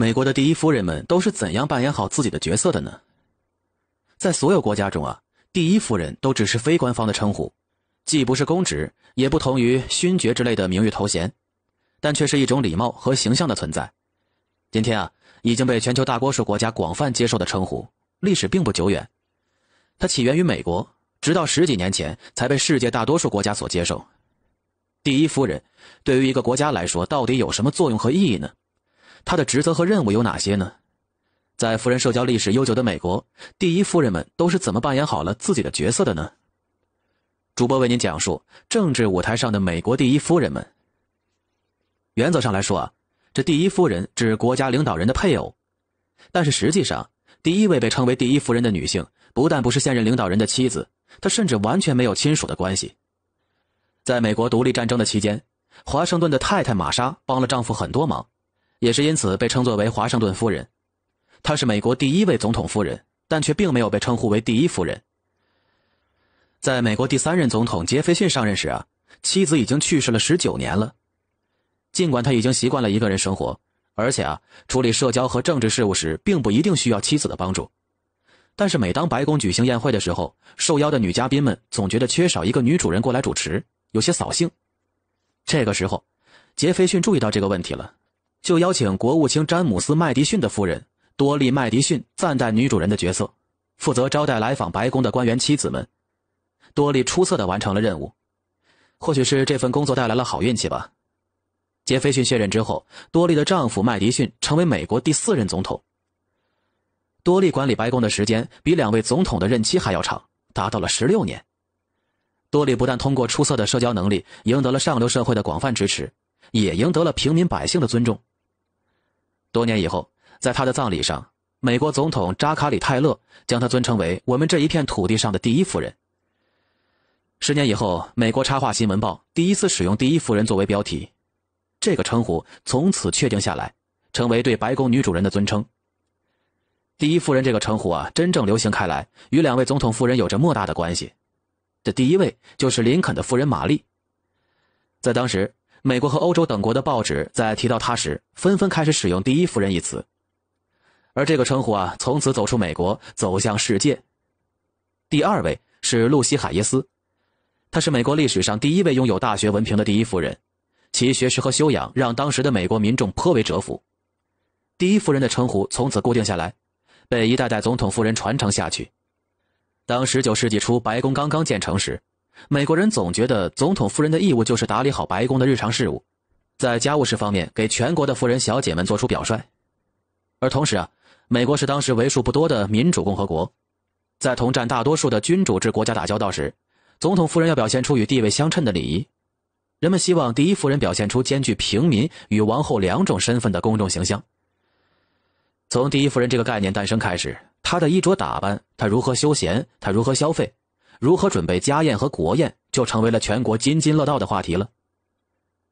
美国的第一夫人们都是怎样扮演好自己的角色的呢？在所有国家中啊，第一夫人都只是非官方的称呼，既不是公职，也不同于勋爵之类的名誉头衔，但却是一种礼貌和形象的存在。今天啊，已经被全球大多数国家广泛接受的称呼，历史并不久远。它起源于美国，直到十几年前才被世界大多数国家所接受。第一夫人，对于一个国家来说，到底有什么作用和意义呢？他的职责和任务有哪些呢？在夫人社交历史悠久的美国，第一夫人们都是怎么扮演好了自己的角色的呢？主播为您讲述政治舞台上的美国第一夫人们。原则上来说啊，这第一夫人指国家领导人的配偶，但是实际上，第一位被称为第一夫人的女性不但不是现任领导人的妻子，她甚至完全没有亲属的关系。在美国独立战争的期间，华盛顿的太太玛莎帮了丈夫很多忙。也是因此被称作为华盛顿夫人，她是美国第一位总统夫人，但却并没有被称呼为第一夫人。在美国第三任总统杰斐逊上任时啊，妻子已经去世了十九年了。尽管他已经习惯了一个人生活，而且啊，处理社交和政治事务时并不一定需要妻子的帮助，但是每当白宫举行宴会的时候，受邀的女嘉宾们总觉得缺少一个女主人过来主持，有些扫兴。这个时候，杰斐逊注意到这个问题了。就邀请国务卿詹姆斯·麦迪逊的夫人多利·麦迪逊暂代女主人的角色，负责招待来访白宫的官员妻子们。多利出色地完成了任务，或许是这份工作带来了好运气吧。杰斐逊卸任之后，多利的丈夫麦迪逊成为美国第四任总统。多利管理白宫的时间比两位总统的任期还要长，达到了十六年。多利不但通过出色的社交能力赢得了上流社会的广泛支持，也赢得了平民百姓的尊重。多年以后，在他的葬礼上，美国总统扎卡里·泰勒将他尊称为“我们这一片土地上的第一夫人”。十年以后，《美国插画新闻报》第一次使用“第一夫人”作为标题，这个称呼从此确定下来，成为对白宫女主人的尊称。“第一夫人”这个称呼啊，真正流行开来，与两位总统夫人有着莫大的关系。这第一位就是林肯的夫人玛丽，在当时。美国和欧洲等国的报纸在提到她时，纷纷开始使用“第一夫人”一词。而这个称呼啊，从此走出美国，走向世界。第二位是露西·海耶斯，她是美国历史上第一位拥有大学文凭的第一夫人，其学识和修养让当时的美国民众颇为折服。第一夫人的称呼从此固定下来，被一代代总统夫人传承下去。当19世纪初白宫刚刚建成时，美国人总觉得总统夫人的义务就是打理好白宫的日常事务，在家务事方面给全国的夫人小姐们做出表率。而同时啊，美国是当时为数不多的民主共和国，在同占大多数的君主制国家打交道时，总统夫人要表现出与地位相称的礼仪。人们希望第一夫人表现出兼具平民与王后两种身份的公众形象。从第一夫人这个概念诞生开始，她的衣着打扮，她如何休闲，她如何消费。如何准备家宴和国宴，就成为了全国津津乐道的话题了。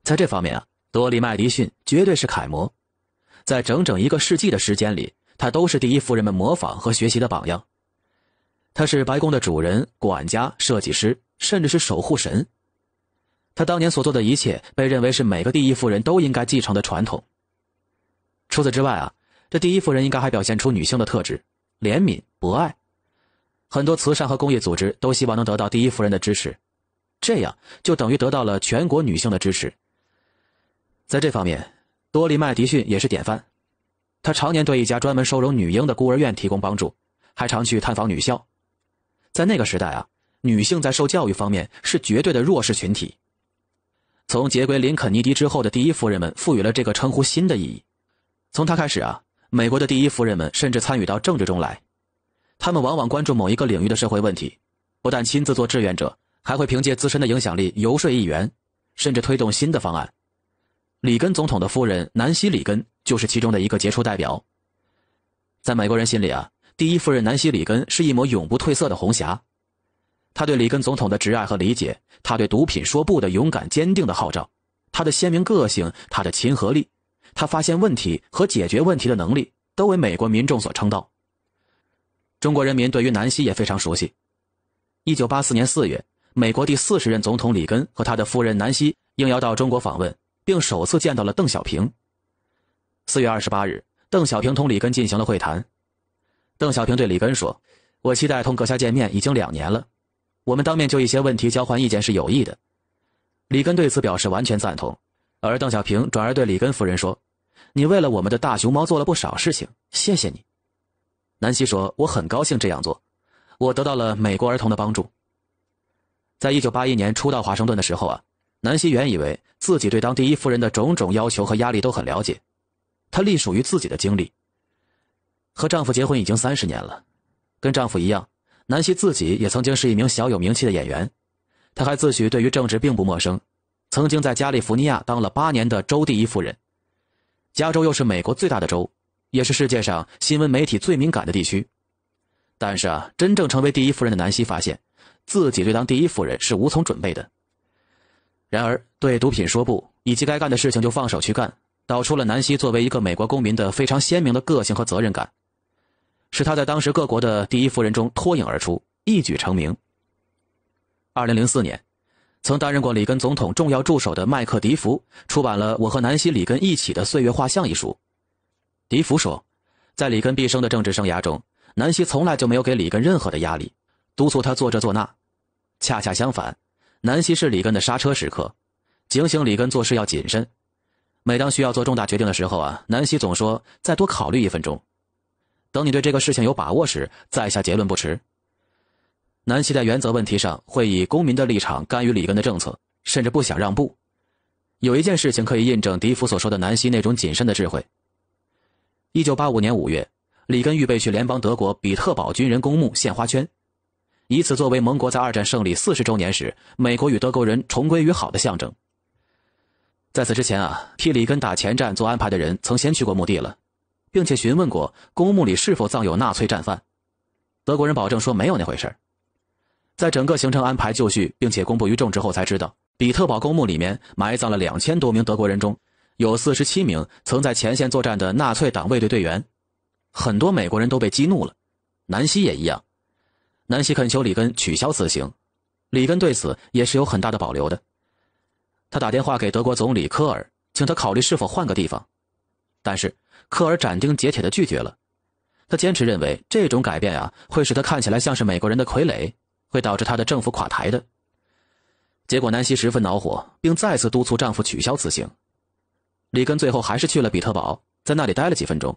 在这方面啊，多利麦迪逊绝对是楷模，在整整一个世纪的时间里，他都是第一夫人们模仿和学习的榜样。他是白宫的主人、管家、设计师，甚至是守护神。他当年所做的一切，被认为是每个第一夫人都应该继承的传统。除此之外啊，这第一夫人应该还表现出女性的特质：怜悯、博爱。很多慈善和公益组织都希望能得到第一夫人的支持，这样就等于得到了全国女性的支持。在这方面，多利麦迪逊也是典范。他常年对一家专门收容女婴的孤儿院提供帮助，还常去探访女校。在那个时代啊，女性在受教育方面是绝对的弱势群体。从杰奎琳·肯尼迪之后的第一夫人们赋予了这个称呼新的意义。从他开始啊，美国的第一夫人们甚至参与到政治中来。他们往往关注某一个领域的社会问题，不但亲自做志愿者，还会凭借自身的影响力游说议员，甚至推动新的方案。里根总统的夫人南希·里根就是其中的一个杰出代表。在美国人心里啊，第一夫人南希·里根是一抹永不褪色的红霞。他对里根总统的挚爱和理解，他对毒品说不的勇敢坚定的号召，他的鲜明个性，他的亲和力，他发现问题和解决问题的能力，都为美国民众所称道。中国人民对于南希也非常熟悉。一九八四年四月，美国第四十任总统里根和他的夫人南希应邀到中国访问，并首次见到了邓小平。四月二十八日，邓小平同里根进行了会谈。邓小平对里根说：“我期待同阁下见面已经两年了，我们当面就一些问题交换意见是有益的。”里根对此表示完全赞同，而邓小平转而对里根夫人说：“你为了我们的大熊猫做了不少事情，谢谢你。”南希说：“我很高兴这样做，我得到了美国儿童的帮助。”在一九八一年初到华盛顿的时候啊，南希原以为自己对当第一夫人的种种要求和压力都很了解，她隶属于自己的经历。和丈夫结婚已经三十年了，跟丈夫一样，南希自己也曾经是一名小有名气的演员，她还自诩对于政治并不陌生，曾经在加利福尼亚当了八年的州第一夫人，加州又是美国最大的州。也是世界上新闻媒体最敏感的地区，但是啊，真正成为第一夫人的南希发现自己对当第一夫人是无从准备的。然而，对毒品说不，以及该干的事情就放手去干，道出了南希作为一个美国公民的非常鲜明的个性和责任感，使她在当时各国的第一夫人中脱颖而出，一举成名。二零零四年，曾担任过里根总统重要助手的麦克迪福出版了《我和南希里根一起的岁月画像》一书。迪福说，在里根毕生的政治生涯中，南希从来就没有给里根任何的压力，督促他做这做那。恰恰相反，南希是里根的刹车时刻，警醒里根做事要谨慎。每当需要做重大决定的时候啊，南希总说：“再多考虑一分钟，等你对这个事情有把握时再下结论不迟。”南希在原则问题上会以公民的立场干预里根的政策，甚至不想让步。有一件事情可以印证迪福所说的南希那种谨慎的智慧。一九八五年五月，里根预备去联邦德国比特堡军人公墓献花圈，以此作为盟国在二战胜利四十周年时，美国与德国人重归于好的象征。在此之前啊，替里根打前站做安排的人曾先去过墓地了，并且询问过公墓里是否葬有纳粹战犯。德国人保证说没有那回事。在整个行程安排就绪并且公布于众之后，才知道比特堡公墓里面埋葬了两千多名德国人中。有四十七名曾在前线作战的纳粹党卫队队员，很多美国人都被激怒了，南希也一样。南希恳求里根取消死刑，里根对此也是有很大的保留的。他打电话给德国总理科尔，请他考虑是否换个地方，但是科尔斩钉截铁地拒绝了。他坚持认为这种改变啊会使他看起来像是美国人的傀儡，会导致他的政府垮台的。结果，南希十分恼火，并再次督促丈夫取消死刑。里根最后还是去了比特堡，在那里待了几分钟，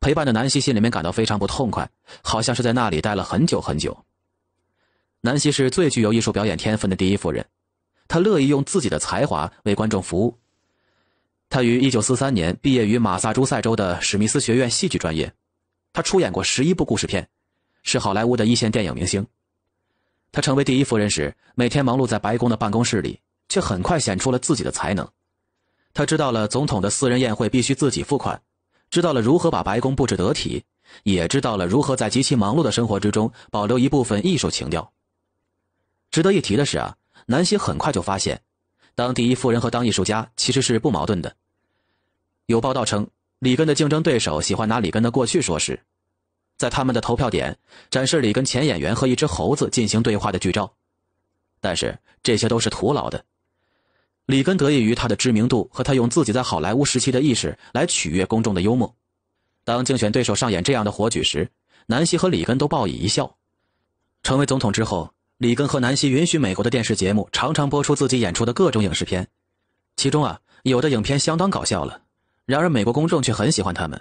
陪伴着南希，心里面感到非常不痛快，好像是在那里待了很久很久。南希是最具有艺术表演天分的第一夫人，她乐意用自己的才华为观众服务。她于1943年毕业于马萨诸塞州的史密斯学院戏剧专业，她出演过十一部故事片，是好莱坞的一线电影明星。她成为第一夫人时，每天忙碌在白宫的办公室里，却很快显出了自己的才能。他知道了总统的私人宴会必须自己付款，知道了如何把白宫布置得体，也知道了如何在极其忙碌的生活之中保留一部分艺术情调。值得一提的是啊，南希很快就发现，当第一夫人和当艺术家其实是不矛盾的。有报道称，里根的竞争对手喜欢拿里根的过去说事，在他们的投票点展示里根前演员和一只猴子进行对话的剧照，但是这些都是徒劳的。里根得益于他的知名度和他用自己在好莱坞时期的意识来取悦公众的幽默。当竞选对手上演这样的火举时，南希和里根都报以一笑。成为总统之后，里根和南希允许美国的电视节目常常播出自己演出的各种影视片，其中啊有的影片相当搞笑了。然而，美国公众却很喜欢他们，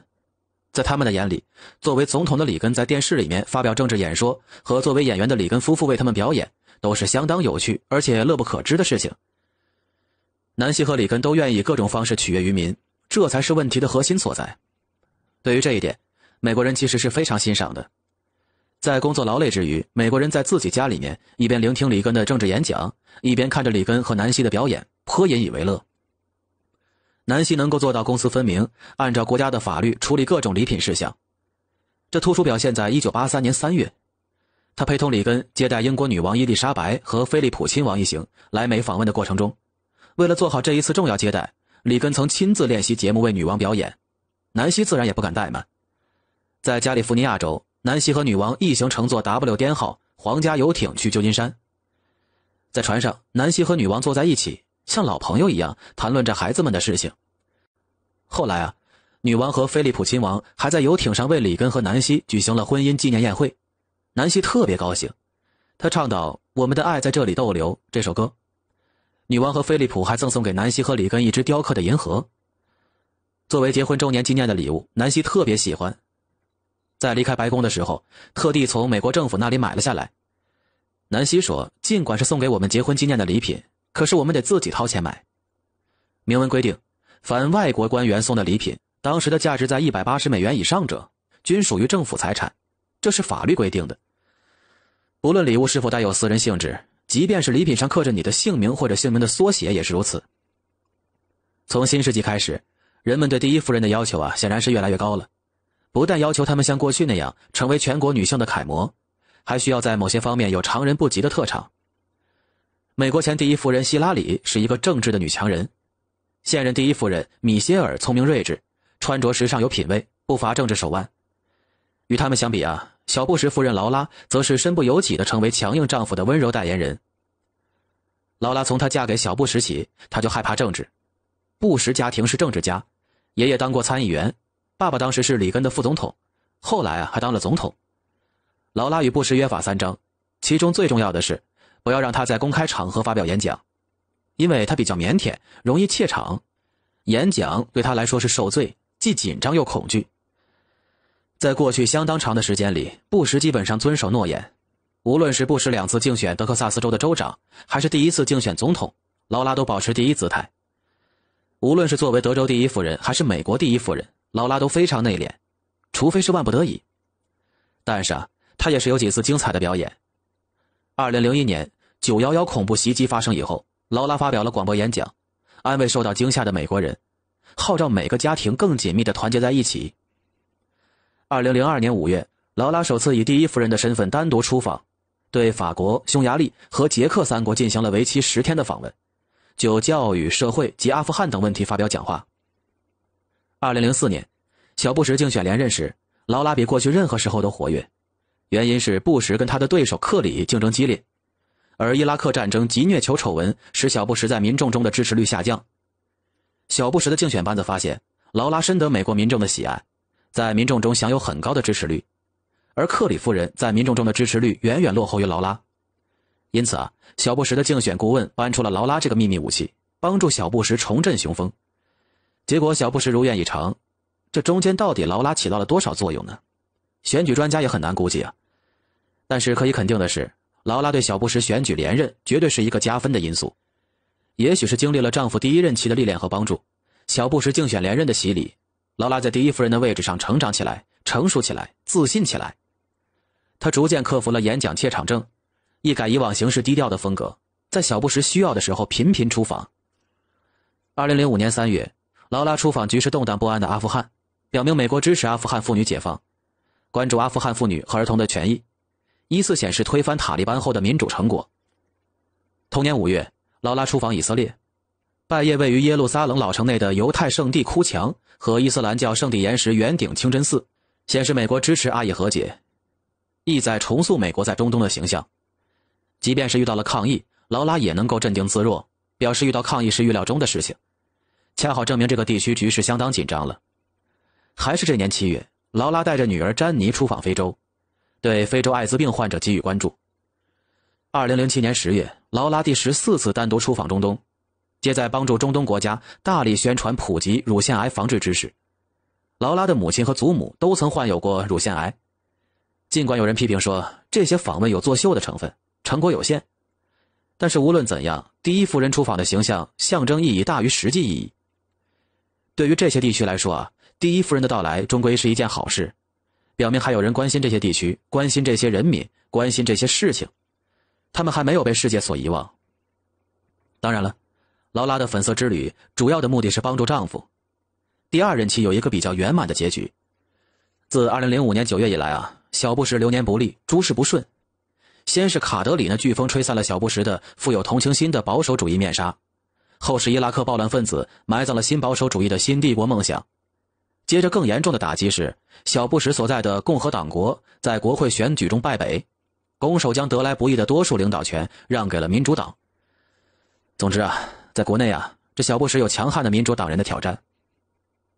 在他们的眼里，作为总统的里根在电视里面发表政治演说，和作为演员的里根夫妇为他们表演，都是相当有趣而且乐不可支的事情。南希和里根都愿意以各种方式取悦于民，这才是问题的核心所在。对于这一点，美国人其实是非常欣赏的。在工作劳累之余，美国人在自己家里面一边聆听里根的政治演讲，一边看着里根和南希的表演，颇引以为乐。南希能够做到公私分明，按照国家的法律处理各种礼品事项，这突出表现在1983年3月，他陪同里根接待英国女王伊丽莎白和菲利普亲王一行来美访问的过程中。为了做好这一次重要接待，里根曾亲自练习节目为女王表演，南希自然也不敢怠慢。在加利福尼亚州，南希和女王一行乘坐 W 颠号皇家游艇去旧金山。在船上，南希和女王坐在一起，像老朋友一样谈论着孩子们的事情。后来啊，女王和菲利普亲王还在游艇上为里根和南希举行了婚姻纪念宴会，南希特别高兴，她唱到“我们的爱在这里逗留”这首歌。女王和菲利普还赠送给南希和里根一只雕刻的银河，作为结婚周年纪念的礼物。南希特别喜欢，在离开白宫的时候，特地从美国政府那里买了下来。南希说：“尽管是送给我们结婚纪念的礼品，可是我们得自己掏钱买。明文规定，凡外国官员送的礼品，当时的价值在一百八十美元以上者，均属于政府财产，这是法律规定的。不论礼物是否带有私人性质。”即便是礼品上刻着你的姓名或者姓名的缩写也是如此。从新世纪开始，人们对第一夫人的要求啊，显然是越来越高了，不但要求她们像过去那样成为全国女性的楷模，还需要在某些方面有常人不及的特长。美国前第一夫人希拉里是一个正直的女强人，现任第一夫人米歇尔聪明睿智，穿着时尚有品位，不乏政治手腕。与她们相比啊。小布什夫人劳拉则是身不由己的成为强硬丈夫的温柔代言人。劳拉从她嫁给小布什起，她就害怕政治。布什家庭是政治家，爷爷当过参议员，爸爸当时是里根的副总统，后来啊还当了总统。劳拉与布什约法三章，其中最重要的是，不要让他在公开场合发表演讲，因为他比较腼腆，容易怯场，演讲对他来说是受罪，既紧张又恐惧。在过去相当长的时间里，布什基本上遵守诺言。无论是布什两次竞选德克萨斯州的州长，还是第一次竞选总统，劳拉都保持第一姿态。无论是作为德州第一夫人，还是美国第一夫人，劳拉都非常内敛，除非是万不得已。但是啊，她也是有几次精彩的表演。2001年911恐怖袭击发生以后，劳拉发表了广播演讲，安慰受到惊吓的美国人，号召每个家庭更紧密地团结在一起。二零零二年五月，劳拉首次以第一夫人的身份单独出访，对法国、匈牙利和捷克三国进行了为期十天的访问，就教育、社会及阿富汗等问题发表讲话。二零零四年，小布什竞选连任时，劳拉比过去任何时候都活跃，原因是布什跟他的对手克里竞争激烈，而伊拉克战争及虐囚丑闻使小布什在民众中的支持率下降。小布什的竞选班子发现，劳拉深得美国民众的喜爱。在民众中享有很高的支持率，而克里夫人在民众中的支持率远远落后于劳拉，因此啊，小布什的竞选顾问搬出了劳拉这个秘密武器，帮助小布什重振雄风。结果小布什如愿以偿，这中间到底劳拉起到了多少作用呢？选举专家也很难估计啊。但是可以肯定的是，劳拉对小布什选举连任绝对是一个加分的因素。也许是经历了丈夫第一任期的历练和帮助，小布什竞选连任的洗礼。劳拉在第一夫人的位置上成长起来、成熟起来、自信起来，她逐渐克服了演讲怯场症，一改以往行事低调的风格，在小布什需要的时候频频出访。二零零五年三月，劳拉出访局势动荡不安的阿富汗，表明美国支持阿富汗妇女解放，关注阿富汗妇女和儿童的权益，依次显示推翻塔利班后的民主成果。同年五月，劳拉出访以色列，拜谒位于耶路撒冷老城内的犹太圣地哭墙。和伊斯兰教圣地岩石圆顶清真寺，显示美国支持阿以和解，意在重塑美国在中东的形象。即便是遇到了抗议，劳拉也能够镇定自若，表示遇到抗议是预料中的事情，恰好证明这个地区局势相当紧张了。还是这年七月，劳拉带着女儿詹妮出访非洲，对非洲艾滋病患者给予关注。二零零七年十月，劳拉第十四次单独出访中东。皆在帮助中东国家大力宣传、普及乳腺癌防治知识。劳拉的母亲和祖母都曾患有过乳腺癌。尽管有人批评说这些访问有作秀的成分，成果有限，但是无论怎样，第一夫人出访的形象象征意义大于实际意义。对于这些地区来说啊，第一夫人的到来终归是一件好事，表明还有人关心这些地区、关心这些人民、关心这些事情，他们还没有被世界所遗忘。当然了。劳拉的粉色之旅主要的目的是帮助丈夫。第二任期有一个比较圆满的结局。自二零零五年九月以来啊，小布什流年不利，诸事不顺。先是卡德里那飓风吹散了小布什的富有同情心的保守主义面纱，后是伊拉克暴乱分子埋葬了新保守主义的新帝国梦想。接着更严重的打击是，小布什所在的共和党国在国会选举中败北，拱手将得来不易的多数领导权让给了民主党。总之啊。在国内啊，这小布什有强悍的民主党人的挑战；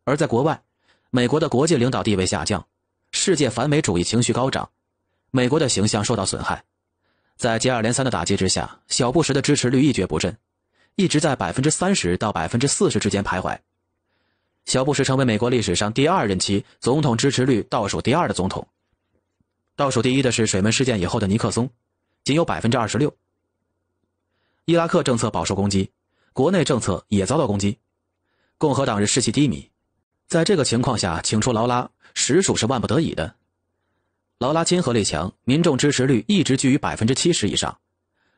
而在国外，美国的国际领导地位下降，世界反美主义情绪高涨，美国的形象受到损害。在接二连三的打击之下，小布什的支持率一蹶不振，一直在百分之三十到百分之四十之间徘徊。小布什成为美国历史上第二任期总统支持率倒数第二的总统，倒数第一的是水门事件以后的尼克松，仅有百分之二十六。伊拉克政策饱受攻击。国内政策也遭到攻击，共和党人士气低迷，在这个情况下，请出劳拉实属是万不得已的。劳拉亲和力强，民众支持率一直居于百分之七十以上，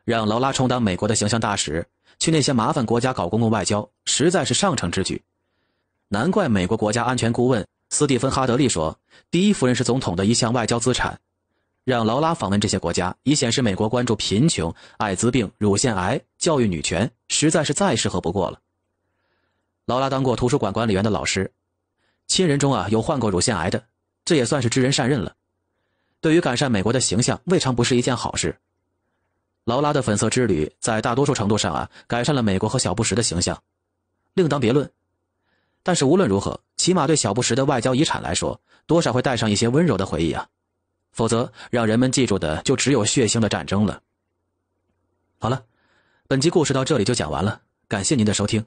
让劳拉充当美国的形象大使，去那些麻烦国家搞公共外交，实在是上乘之举。难怪美国国家安全顾问斯蒂芬·哈德利说：“第一夫人是总统的一项外交资产，让劳拉访问这些国家，以显示美国关注贫穷、艾滋病、乳腺癌。”教育女权实在是再适合不过了。劳拉当过图书馆管理员的老师，亲人中啊有患过乳腺癌的，这也算是知人善任了。对于改善美国的形象，未尝不是一件好事。劳拉的粉色之旅在大多数程度上啊改善了美国和小布什的形象，另当别论。但是无论如何，起码对小布什的外交遗产来说，多少会带上一些温柔的回忆啊。否则，让人们记住的就只有血腥的战争了。好了。本集故事到这里就讲完了，感谢您的收听。